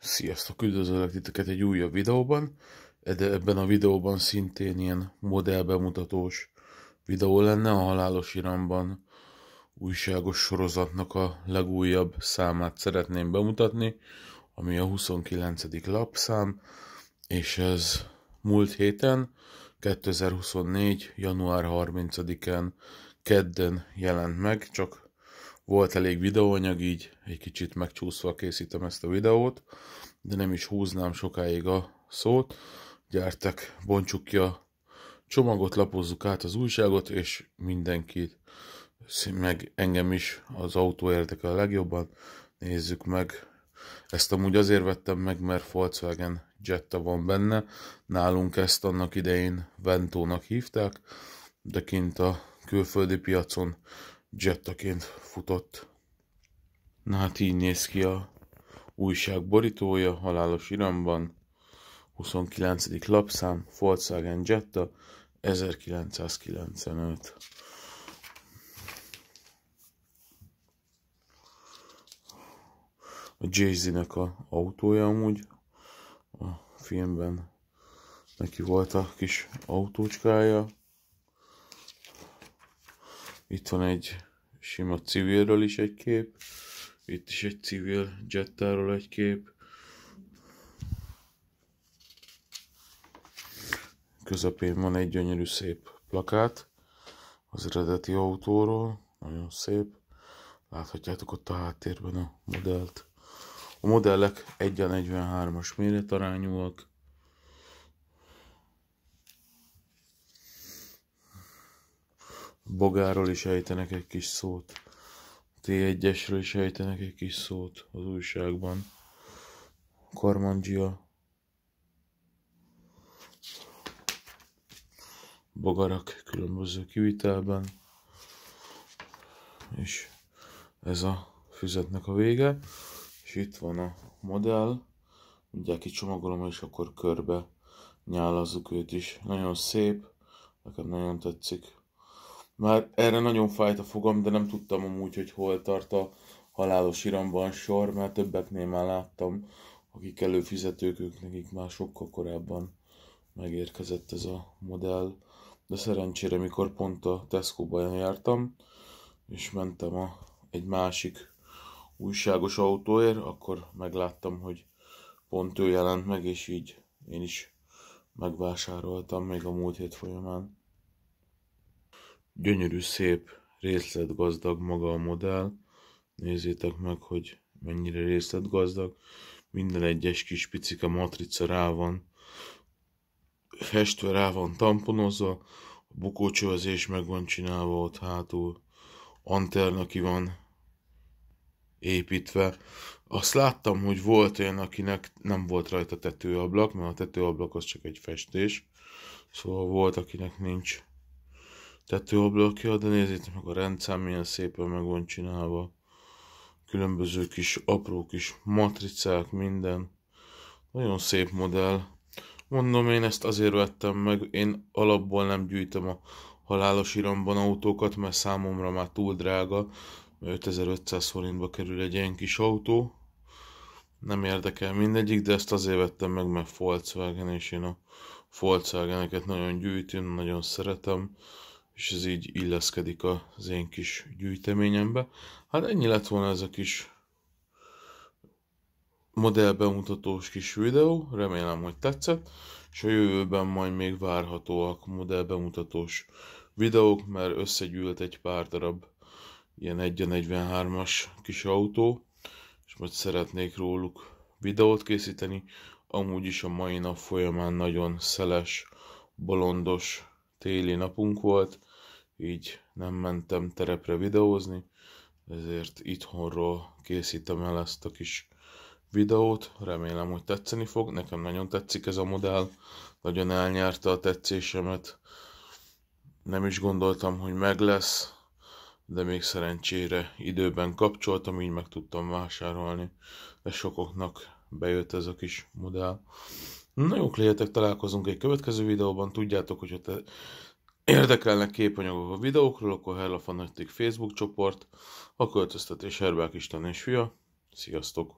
Sziasztok, üdvözöllek titeket egy újabb videóban. Ebben a videóban szintén ilyen modellbemutatós videó lenne a Halálos Iramban újságos sorozatnak a legújabb számát szeretném bemutatni, ami a 29. lapszám, és ez múlt héten, 2024. január 30-án kedden jelent meg, csak volt elég videóanyag, így egy kicsit megcsúszva készítem ezt a videót, de nem is húznám sokáig a szót. Gyertek, bontsuk ki a csomagot, lapozzuk át az újságot, és mindenkit, meg engem is az autó érdekel a legjobban. Nézzük meg. Ezt amúgy azért vettem meg, mert Volkswagen Jetta van benne. Nálunk ezt annak idején Ventónak hívták, de kint a külföldi piacon jettaként futott. Na hát így néz ki a újság borítója, halálos iramban, 29. lapszám, Volkswagen Jetta, 1995. A Jay-Z-nek a autója amúgy a filmben neki volt a kis autócskája, itt van egy sima civilről is egy kép. Itt is egy civil jettáról egy kép. Közepén van egy gyönyörű szép plakát az eredeti autóról. Nagyon szép. Láthatjátok ott a háttérben a modellt. A modellek 1-43-as méretarányúak, Bogáról is ejtenek egy kis szót. T1-esről is ejtenek egy kis szót az újságban. karmangia, Bogarak különböző kivitelben. És ez a füzetnek a vége. És itt van a modell. Mindjárt kicsomagolom, és akkor körbe nyálazzuk őt is. Nagyon szép, nekem nagyon tetszik. Már erre nagyon fájt a fogam, de nem tudtam amúgy, hogy hol tart a halálos iramban sor, mert többeknél már láttam, akik előfizetők, ők nekik már sokkal korábban megérkezett ez a modell. De szerencsére, mikor pont a Tesco-ban jártam, és mentem a, egy másik újságos autóért, akkor megláttam, hogy pont ő jelent meg, és így én is megvásároltam még a múlt hét folyamán gyönyörű, szép, részletgazdag maga a modell. Nézzétek meg, hogy mennyire részletgazdag. Minden egyes kis picike matrica rá van festve, rá van tamponozva, a bukócsövezés meg van csinálva ott hátul, anterna ki van építve. Azt láttam, hogy volt olyan, akinek nem volt rajta tetőablak, mert a tetőablak az csak egy festés. Szóval volt, akinek nincs tetőablakja, de nézzétek meg a rendszám milyen szépen meg van csinálva. Különböző kis apró kis matricák, minden. Nagyon szép modell. Mondom, én ezt azért vettem meg, én alapból nem gyűjtöm a halálos iramban autókat, mert számomra már túl drága, 5500 forintba kerül egy ilyen kis autó. Nem érdekel mindegyik, de ezt azért vettem meg, mert Volkswagen, és én a Volkswagen-eket nagyon gyűjtöm, nagyon szeretem és ez így illeszkedik az én kis gyűjteményembe. Hát ennyi lett volna ez a kis modellbemutatós kis videó, remélem, hogy tetszett, és a jövőben majd még várhatóak modellbemutatós videók, mert összegyűlt egy pár darab ilyen 1.43-as kis autó, és majd szeretnék róluk videót készíteni, amúgy is a mai nap folyamán nagyon szeles, bolondos téli napunk volt, így nem mentem terepre videózni, ezért itthonról készítem el ezt a kis videót, remélem, hogy tetszeni fog, nekem nagyon tetszik ez a modell, nagyon elnyerte a tetszésemet, nem is gondoltam, hogy meg lesz, de még szerencsére időben kapcsoltam, így meg tudtam vásárolni, de sokoknak bejött ez a kis modell. Na jók lehetek, találkozunk egy következő videóban. Tudjátok, hogy te érdekelnek képanyagok a videókról, akkor Hella Fanatic Facebook csoport, a költöztetés Herbák Isten és fia. Sziasztok!